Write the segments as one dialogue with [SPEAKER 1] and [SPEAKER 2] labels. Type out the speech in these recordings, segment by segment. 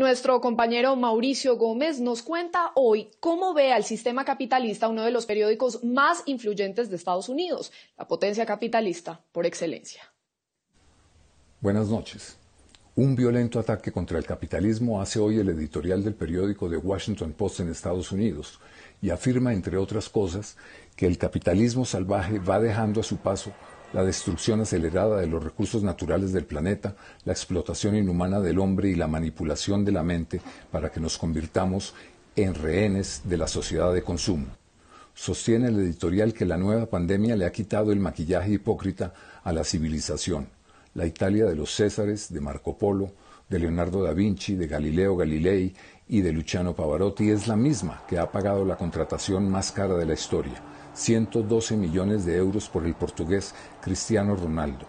[SPEAKER 1] Nuestro compañero Mauricio Gómez nos cuenta hoy cómo ve al sistema capitalista uno de los periódicos más influyentes de Estados Unidos, la potencia capitalista por excelencia. Buenas noches. Un violento ataque contra el capitalismo hace hoy el editorial del periódico The Washington Post en Estados Unidos y afirma, entre otras cosas, que el capitalismo salvaje va dejando a su paso la destrucción acelerada de los recursos naturales del planeta, la explotación inhumana del hombre y la manipulación de la mente para que nos convirtamos en rehenes de la sociedad de consumo. Sostiene el editorial que la nueva pandemia le ha quitado el maquillaje hipócrita a la civilización, la Italia de los Césares, de Marco Polo, de Leonardo da Vinci, de Galileo Galilei y de Luciano Pavarotti es la misma que ha pagado la contratación más cara de la historia, 112 millones de euros por el portugués Cristiano Ronaldo.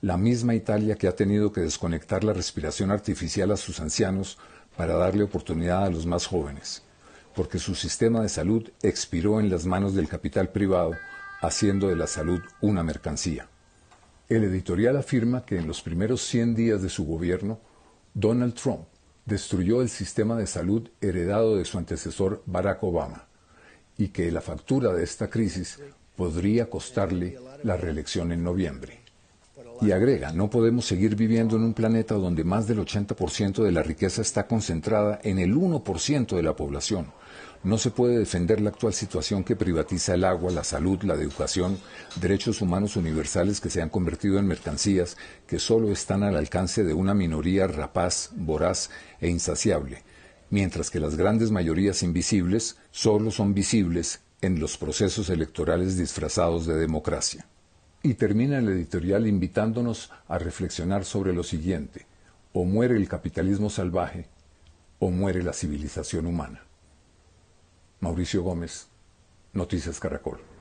[SPEAKER 1] La misma Italia que ha tenido que desconectar la respiración artificial a sus ancianos para darle oportunidad a los más jóvenes, porque su sistema de salud expiró en las manos del capital privado, haciendo de la salud una mercancía. El editorial afirma que en los primeros 100 días de su gobierno, Donald Trump destruyó el sistema de salud heredado de su antecesor Barack Obama y que la factura de esta crisis podría costarle la reelección en noviembre. Y agrega, no podemos seguir viviendo en un planeta donde más del 80% de la riqueza está concentrada en el 1% de la población. No se puede defender la actual situación que privatiza el agua, la salud, la educación, derechos humanos universales que se han convertido en mercancías que solo están al alcance de una minoría rapaz, voraz e insaciable mientras que las grandes mayorías invisibles solo son visibles en los procesos electorales disfrazados de democracia. Y termina el editorial invitándonos a reflexionar sobre lo siguiente, o muere el capitalismo salvaje, o muere la civilización humana. Mauricio Gómez, Noticias Caracol.